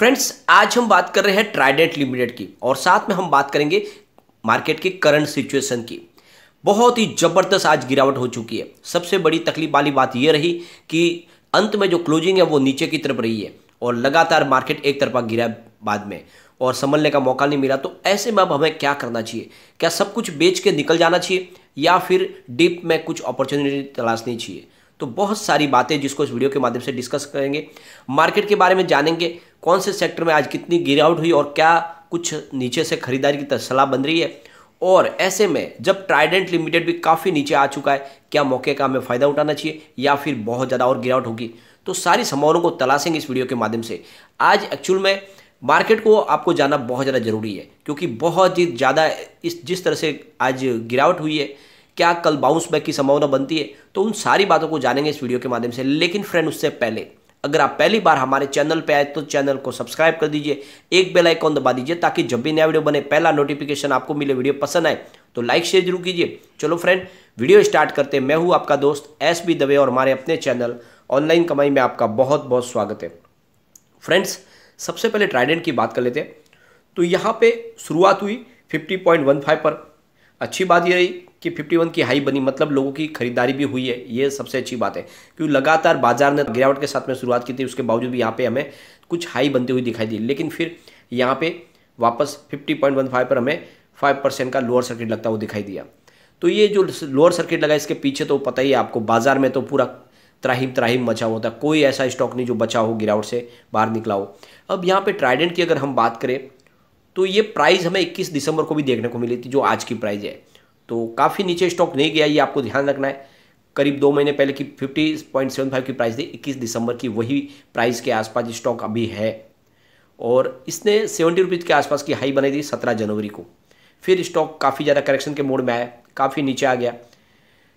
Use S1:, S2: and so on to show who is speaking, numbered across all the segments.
S1: friends आज हम बात कर रहे हैं ट्राइडेंट लिमिटेड की और साथ में हम बात करेंगे मार्केट की करंट सिचुएशन की बहुत ही ज़बरदस्त आज गिरावट हो चुकी है सबसे बड़ी तकलीफ वाली बात यह रही कि अंत में जो क्लोजिंग है वो नीचे की तरफ रही है और लगातार मार्केट एक तरफा गिरा बाद में और संभलने का मौका नहीं मिला तो ऐसे में अब हमें क्या करना चाहिए क्या सब कुछ बेच के निकल जाना चाहिए या फिर डीप में कुछ अपॉर्चुनिटी तलाशनी चाहिए तो बहुत सारी बातें जिसको इस वीडियो के माध्यम से डिस्कस करेंगे मार्केट के बारे में जानेंगे कौन से सेक्टर में आज कितनी गिरावट हुई और क्या कुछ नीचे से खरीदारी की सलाह बन रही है और ऐसे में जब ट्राइडेंट लिमिटेड भी काफ़ी नीचे आ चुका है क्या मौके का हमें फ़ायदा उठाना चाहिए या फिर बहुत ज़्यादा और गिरावट होगी तो सारी संभावनाओं को तलाशेंगे इस वीडियो के माध्यम से आज एक्चुअल में मार्केट को आपको जाना बहुत ज़्यादा ज़रूरी है क्योंकि बहुत ही ज़्यादा इस जिस तरह से आज गिरावट हुई है क्या कल बाउंस बैक की संभावना बनती है तो उन सारी बातों को जानेंगे इस वीडियो के माध्यम से लेकिन फ्रेंड उससे पहले अगर आप पहली बार हमारे चैनल पे आए तो चैनल को सब्सक्राइब कर दीजिए एक बेल आइकॉन दबा दीजिए ताकि जब भी नया वीडियो बने पहला नोटिफिकेशन आपको मिले वीडियो पसंद आए तो लाइक शेयर जरूर कीजिए चलो फ्रेंड वीडियो स्टार्ट करते हैं मैं हूं आपका दोस्त एस बी दवे और हमारे अपने चैनल ऑनलाइन कमाई में आपका बहुत बहुत स्वागत है फ्रेंड्स सबसे पहले ट्राइडेंट की बात कर लेते हैं तो यहाँ पर शुरुआत हुई फिफ्टी पर अच्छी बात ये रही कि 51 की हाई बनी मतलब लोगों की खरीदारी भी हुई है ये सबसे अच्छी बात है क्योंकि लगातार बाजार ने गिरावट के साथ में शुरुआत की थी उसके बावजूद भी यहाँ पे हमें कुछ हाई बनती हुई दिखाई दी लेकिन फिर यहाँ पे वापस 50.15 पर हमें 5 परसेंट का लोअर सर्किट लगता हुआ दिखाई दिया तो ये जो लोअर सर्किट लगा इसके पीछे तो पता ही आपको बाजार में तो पूरा त्राहिम त्राहिम मचा हुआ था कोई ऐसा स्टॉक नहीं जो बचा हो गिरावट से बाहर निकला हो अब यहाँ पे ट्राइडेंट की अगर हम बात करें तो ये प्राइस हमें 21 दिसंबर को भी देखने को मिली थी जो आज की प्राइस है तो काफ़ी नीचे स्टॉक नहीं गया ये आपको ध्यान रखना है करीब दो महीने पहले की 50.75 की प्राइस थी 21 दिसंबर की वही प्राइस के आसपास स्टॉक अभी है और इसने सेवेंटी रुपीज़ के आसपास की हाई बनाई थी सत्रह जनवरी को फिर स्टॉक काफ़ी ज़्यादा करेक्शन के मोड में आया काफ़ी नीचे आ गया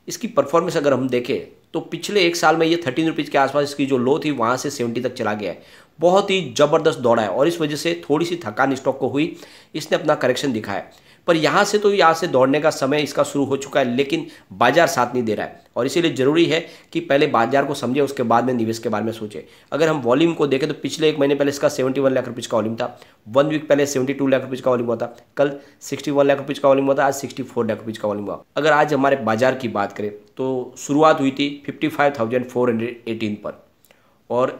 S1: इसकी परफॉर्मेंस अगर हम देखें तो पिछले एक साल में ये थर्टीन रुपीज़ के आसपास इसकी जो लो थी वहाँ से सेवेंटी तक चला गया है बहुत ही ज़बरदस्त दौड़ा है और इस वजह से थोड़ी सी थकान स्टॉक को हुई इसने अपना करेक्शन दिखाया पर यहाँ से तो यहाँ से दौड़ने का समय इसका शुरू हो चुका है लेकिन बाजार साथ नहीं दे रहा है और इसीलिए ज़रूरी है कि पहले बाजार को समझे उसके बाद में निवेश के बारे में सोचें अगर हम वॉल्यूम को देखें तो पिछले एक महीने पहले इसका सेवेंटी वन लाख रुपीज़ का वॉल्यूम था वन वीक पहले सेवेंटी टू लाख रुपीज़ का वॉल्यूम हुआ था कल सिक्सटी वन लाख रुपीज़ का वॉल्यूम हुआ था आज सिक्सटी फोर लाख रुपीज़ का वॉल्यूम हुआ अगर आज हमारे बाजार की बात करें तो शुरुआत हुई थी fifty five thousand four hundred eighteen पर और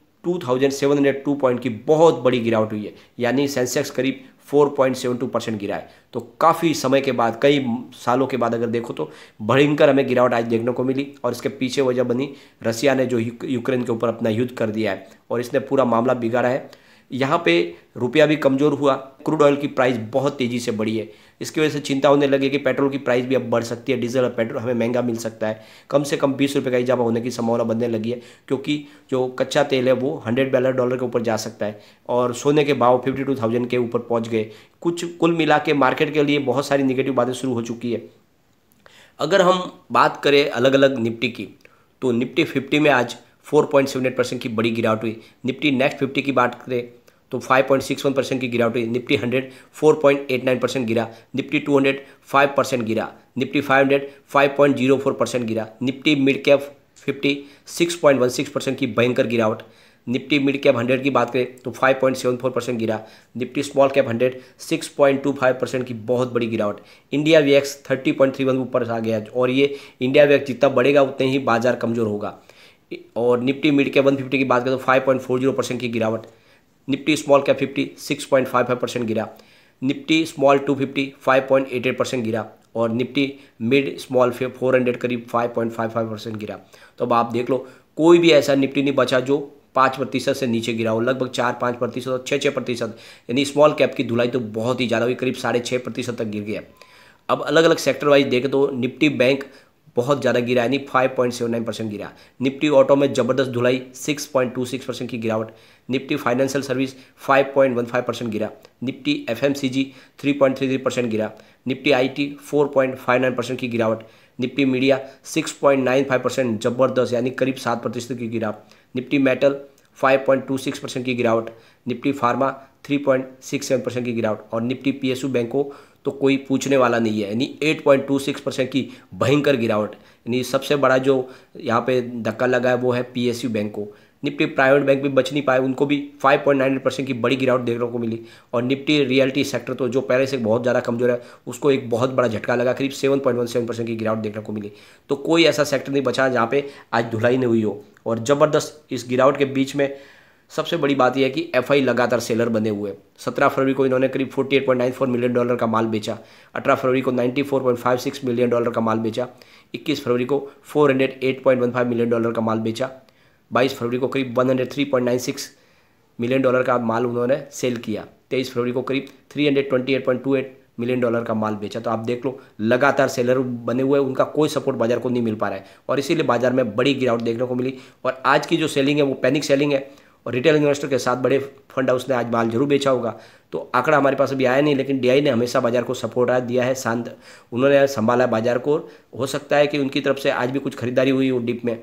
S1: 2,702 पॉइंट की बहुत बड़ी गिरावट हुई है यानी सेंसेक्स करीब 4.72 परसेंट गिरा है तो काफ़ी समय के बाद कई सालों के बाद अगर देखो तो भयंकर हमें गिरावट आज देखने को मिली और इसके पीछे वजह बनी रसिया ने जो यूक्रेन के ऊपर अपना युद्ध कर दिया है और इसने पूरा मामला बिगाड़ा है यहाँ पे रुपया भी कमज़ोर हुआ क्रूड ऑयल की प्राइस बहुत तेज़ी से बढ़ी है इसकी वजह से चिंता होने लगी कि पेट्रोल की प्राइस भी अब बढ़ सकती है डीजल और पेट्रोल हमें महंगा मिल सकता है कम से कम बीस रुपये का इजाफा होने की संभावना बनने लगी है क्योंकि जो कच्चा तेल है वो हंड्रेड बैलर डॉलर के ऊपर जा सकता है और सोने के भाव फिफ्टी टू थाउजेंड के ऊपर पहुँच गए कुछ कुल मिला के मार्केट के लिए बहुत सारी निगेटिव बातें शुरू हो चुकी है अगर हम बात करें अलग अलग निपटी की तो निपटी फिफ्टी में आज 4.78 परसेंट की बड़ी गिरावट हुई निफ्टी नेक्स्ट फिफ्टी की बात करें तो 5.61 परसेंट की गिरावट हुई निफ्टी 100 4.89 परसेंट गिरा निफ्टी 200 5 परसेंट गिरा निफ्टी 500 5.04 परसेंट गिरा निफ्टी मिड कैप 50 6.16 परसेंट की भयंकर गिरावट निफ्टी मिड कैप 100 की बात करें तो 5.74 परसेंट गिरा निफ्टी स्मॉल कैप 100 6.25 परसेंट की बहुत बड़ी गिरावट इंडिया वीएक्स थर्टी ऊपर आ गया और ये इंडिया वीएक्स जितना बढ़ेगा उतने ही बाजार कमजोर होगा और निफ्टी मिड कैप वन की बात करें तो फाइव परसेंट की गिरावट Nifty small cap fifty six point five five percent गिरा Nifty small two fifty five point eight eight percent गिरा और Nifty mid small four hundred करीब five point five five percent गिरा तो अब आप देख लो कोई भी ऐसा निफ्टी नहीं बचा जो पाँच प्रतिशत से नीचे गिरा हो लगभग चार पाँच प्रतिशत और छः छः प्रतिशत यानी स्मॉल कैप की धुलाई तो बहुत ही ज़्यादा हुई करीब साढ़े छः प्रतिशत तक गिर गया अब अलग अलग सेक्टर वाइज देखें तो निफ्टी बैंक बहुत ज़्यादा गिरा यानी 5.79 परसेंट गिरा निफ्टी ऑटो में जबरदस्त धुलाई 6.26 परसेंट की गिरावट निफ्टी फाइनेंशियल सर्विस 5.15 परसेंट गिरा निफ्टी एफएमसीजी 3.33 परसेंट गिरा निफ्टी आईटी 4.59 परसेंट की गिरावट निफ्टी मीडिया 6.95 परसेंट जबरदस्त यानी करीब सात प्रतिशत की गिरा निफ्टी मेटल सिक्स परसेंट की गिरावट Nifty pharma three point six seven percent की गिरावट और निफ्टी पीएसयू बैंक को तो कोई पूछने वाला नहीं है यानी eight point two six percent की भयंकर गिरावट यानी सबसे बड़ा जो यहाँ पे धक्का लगा है वो है पीएसयू बैंक को निफ्टी प्राइवेट बैंक भी बच नहीं पाए उनको भी 5.98 परसेंट की बड़ी गिरावट देखने को मिली और निफ्टी रियलिटी सेक्टर तो जो पहले से बहुत ज़्यादा कमजोर है उसको एक बहुत बड़ा झटका लगा करीब 7.17 परसेंट की गिरावट देखने को मिली तो कोई ऐसा सेक्टर नहीं बचा जहाँ पे आज धुलाई नहीं हुई हो और ज़बरदस्त इस गिरावट के बीच में सबसे बड़ी बात यह है कि एफ लगातार सेलर बने हुए सत्रह फरवरी को इन्होंने करीब 48.94 मिलियन डॉलर का माल बेचा अठारह फरवरी को 94.56 मिलियन डॉलर का माल बेचा 21 फरवरी को 408.15 मिलियन डॉलर का माल बेचा 22 फरवरी को करीब 103.96 मिलियन डॉलर का माल उन्होंने सेल किया तेईस फरवरी को करीब 328.28 मिलियन डॉलर का माल बेचा तो आप देख लो लगातार सेलर बने हुए उनका कोई सपोर्ट बाजार को नहीं मिल पा रहा है और इसीलिए बाजार में बड़ी गिरावट देखने को मिली और आज की जो सेलिंग है वो पैनिक सेलिंग है और रिटेल इन्वेस्टर के साथ बड़े फंड हाउस ने आज माल जरूर बेचा होगा तो आंकड़ा हमारे पास अभी आया नहीं लेकिन डीआई ने हमेशा बाजार को सपोर्ट दिया है शांत उन्होंने संभाला बाजार को हो सकता है कि उनकी तरफ से आज भी कुछ खरीदारी हुई हो डिप में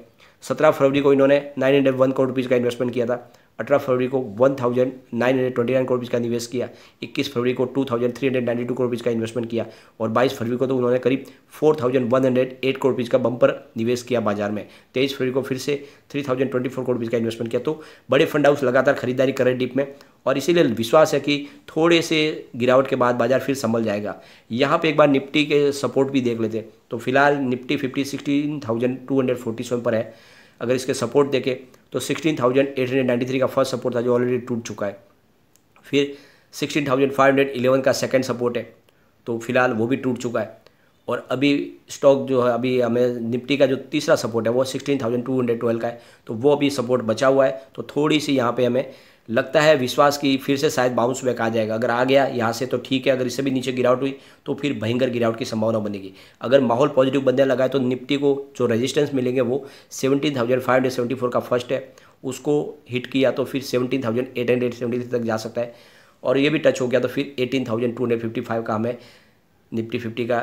S1: सत्रह फरवरी को इन्होंने nine hundred one crore rupees का इन्वेस्टमेंट किया था अठारह फरवरी को one thousand nine hundred twenty nine crore का निवेश किया इक्कीस फरवरी को two thousand three hundred ninety two crore का इन्वेस्टमेंट किया और बाईस फरवरी को तो उन्होंने करीब four thousand one hundred eight crore का बम्पर निवेश किया बाजार में तेईस फरवरी को फिर से three thousand twenty four crore का इन्वेस्टमेंट किया तो बड़े फंड हाउस लगातार खरीदारी कर रहे डीप में और इसीलिए विश्वास है कि थोड़े से गिरावट के बाद बाजार फिर संभल जाएगा यहाँ पर एक बार निफ्टी के सपोर्ट भी देख लेते तो फिलहाल Nifty fifty sixteen thousand two hundred forty seven पर है अगर इसके सपोर्ट देखें तो 16,893 का फर्स्ट सपोर्ट था जो ऑलरेडी टूट चुका है फिर 16,511 का सेकंड सपोर्ट है तो फिलहाल वो भी टूट चुका है और अभी स्टॉक जो है अभी हमें निफ्टी का जो तीसरा सपोर्ट है वो 16,212 का है तो वो अभी सपोर्ट बचा हुआ है तो थोड़ी सी यहाँ पे हमें लगता है विश्वास की फिर से शायद बाउंस बैक आ जाएगा अगर आ गया यहाँ से तो ठीक है अगर इससे भी नीचे गिरावट हुई तो फिर भयंकर गिरावट की संभावना बनेगी अगर माहौल पॉजिटिव बनने लगा है तो निफ्टी को जो रेजिस्टेंस मिलेंगे वो seventeen thousand five hundred seventy four का फर्स्ट है उसको हिट किया तो फिर seventeen thousand eight hundred seventy three तक जा सकता है और ये भी टच हो गया तो फिर eighteen thousand two hundred fifty five का हमें निफ्टी फिफ्टी का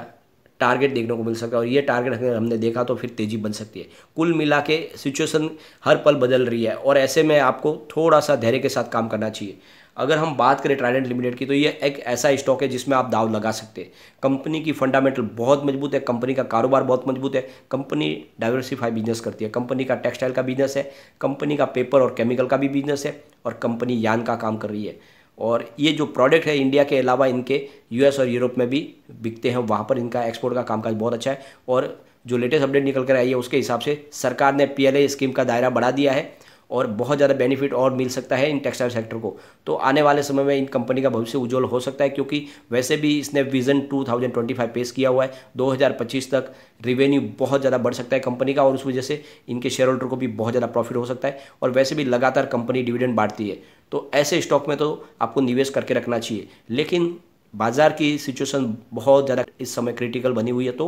S1: टारगेट देखने को मिल सकता है और ये टारगेट अगर हमने देखा तो फिर तेज़ी बन सकती है कुल मिला के सिचुएसन हर पल बदल रही है और ऐसे में आपको थोड़ा सा धैर्य के साथ काम करना चाहिए अगर हम बात करें ट्राइडेंट लिमिटेड की तो ये एक ऐसा स्टॉक है जिसमें आप दाव लगा सकते हैं कंपनी की फंडामेंटल बहुत मजबूत है कंपनी का कारोबार बहुत मजबूत है कंपनी डाइवर्सिफाई बिजनेस करती है कंपनी का टेक्सटाइल का बिजनेस है कंपनी का पेपर और केमिकल का भी बिजनेस है और कंपनी यान का काम कर रही है और ये जो प्रोडक्ट है इंडिया के अलावा इनके यूएस और यूरोप में भी बिकते हैं वहाँ पर इनका एक्सपोर्ट का कामकाज बहुत अच्छा है और जो लेटेस्ट अपडेट निकल कर आई है उसके हिसाब से सरकार ने पीएलए स्कीम का दायरा बढ़ा दिया है और बहुत ज़्यादा बेनिफिट और मिल सकता है इन टेक्सटाइल सेक्टर को तो आने वाले समय में इन कंपनी का भविष्य उज्जवल हो सकता है क्योंकि वैसे भी इसने विजन 2025 पेश किया हुआ है 2025 तक रिवेन्यू बहुत ज़्यादा बढ़ सकता है कंपनी का और उस वजह से इनके शेयर होल्डर को भी बहुत ज़्यादा प्रॉफिट हो सकता है और वैसे भी लगातार कंपनी डिविडेंड बांटती है तो ऐसे स्टॉक में तो आपको निवेश करके रखना चाहिए लेकिन बाजार की सिचुएशन बहुत ज़्यादा इस समय क्रिटिकल बनी हुई है तो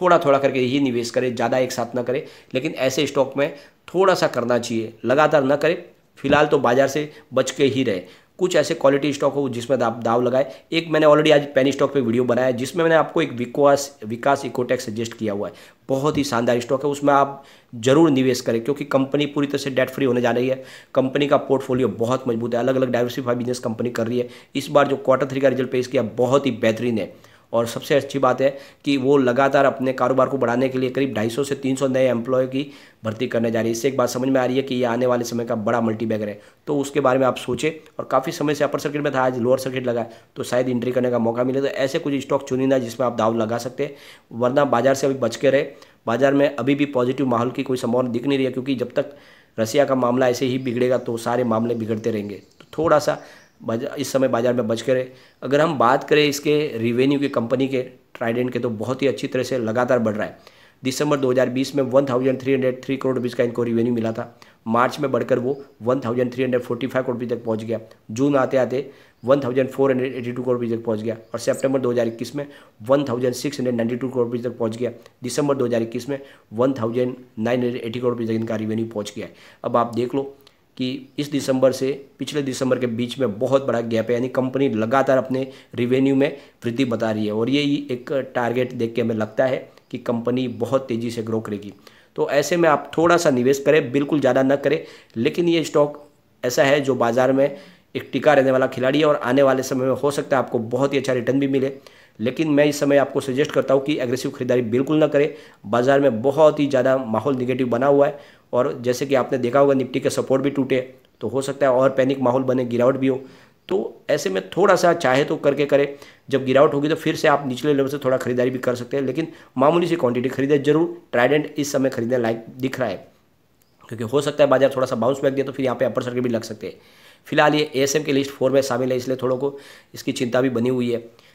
S1: थोड़ा थोड़ा करके ही निवेश करें ज़्यादा एक साथ ना करें लेकिन ऐसे स्टॉक में थोड़ा सा करना चाहिए लगातार ना करें फिलहाल तो बाजार से बच के ही रहे कुछ ऐसे क्वालिटी स्टॉक हो जिसमें आप दाव लगाए एक मैंने ऑलरेडी आज पेनी स्टॉक पे वीडियो बनाया है जिसमें मैंने आपको एक विकास विकास इकोटेक सजेस्ट किया हुआ है बहुत ही शानदार स्टॉक है उसमें आप जरूर निवेश करें क्योंकि कंपनी पूरी तरह से डेट फ्री होने जा रही है कंपनी का पोर्टफोलियो बहुत मजबूत है अलग अलग डाइवर्सिफाइड बिजनेस कंपनी कर रही है इस बार जो क्वार्टर थ्री का रिजल्ट पेश किया बहुत ही बेहतरीन है और सबसे अच्छी बात है कि वो लगातार अपने कारोबार को बढ़ाने के लिए करीब 250 से 300 नए एम्प्लॉय की भर्ती करने जा रही है इससे एक बात समझ में आ रही है कि ये आने वाले समय का बड़ा मल्टीबैगर है तो उसके बारे में आप सोचें और काफ़ी समय से अपर सर्किट में था आज लोअर सर्किट लगा तो शायद एंट्री करने का मौका मिले तो ऐसे कुछ स्टॉक चुनिंदा जिसमें आप दाव लगा सकते हैं वरना बाजार से अभी बच के रहे बाजार में अभी भी पॉजिटिव माहौल की कोई संभावना दिख नहीं रही है क्योंकि जब तक रसिया का मामला ऐसे ही बिगड़ेगा तो सारे मामले बिगड़ते रहेंगे तो थोड़ा सा बाजार इस समय बाज़ार में बच करे अगर हम बात करें इसके रिवेन्यू की कंपनी के ट्राइडेंट के तो बहुत ही अच्छी तरह से लगातार बढ़ रहा है दिसंबर 2020 में 1,303 करोड़ रुपीज़ का इनको रिवेन्यू मिला था मार्च में बढ़कर वो 1,345 करोड़ रुपये तक पहुंच गया जून आते आते 1,482 करोड़ रुपये तक पहुंच गया और सितंबर 2021 में 1,692 करोड़ रुपये तक पहुंच गया दिसंबर 2021 में 1,980 करोड़ रुपये तक इनका रिवेन्यू पहुंच गया अब आप देख लो कि इस दिसंबर से पिछले दिसंबर के बीच में बहुत बड़ा गैप है यानी कंपनी लगातार अपने रिवेन्यू में वृद्धि बता रही है और ये एक टारगेट देख के हमें लगता है कि कंपनी बहुत तेज़ी से ग्रो करेगी तो ऐसे में आप थोड़ा सा निवेश करें बिल्कुल ज़्यादा न करें लेकिन ये स्टॉक ऐसा है जो बाज़ार में एक टिका रहने वाला खिलाड़ी है और आने वाले समय में हो सकता है आपको बहुत ही अच्छा रिटर्न भी मिले लेकिन मैं इस समय आपको सजेस्ट करता हूँ कि एग्रेसिव खरीदारी बिल्कुल ना करें बाज़ार में बहुत ही ज़्यादा माहौल निगेटिव बना हुआ है और जैसे कि आपने देखा होगा निफ्टी के सपोर्ट भी टूटे तो हो सकता है और पैनिक माहौल बने गिरावट भी हो तो ऐसे में थोड़ा सा चाहे तो करके करें जब गिरावट होगी तो फिर से आप निचले लेवल से थोड़ा खरीदारी भी कर सकते हैं लेकिन मामूली सी क्वांटिटी खरीदें जरूर ट्राइडेंट इस समय खरीदने लायक दिख रहा है क्योंकि हो सकता है बाजार थोड़ा सा बाउंस बैक दिया तो फिर यहाँ पे अपर सर्किट भी लग सकते हैं फिलहाल ये एस के लिस्ट फोर में शामिल है इसलिए थोड़ों को इसकी चिंता भी बनी हुई है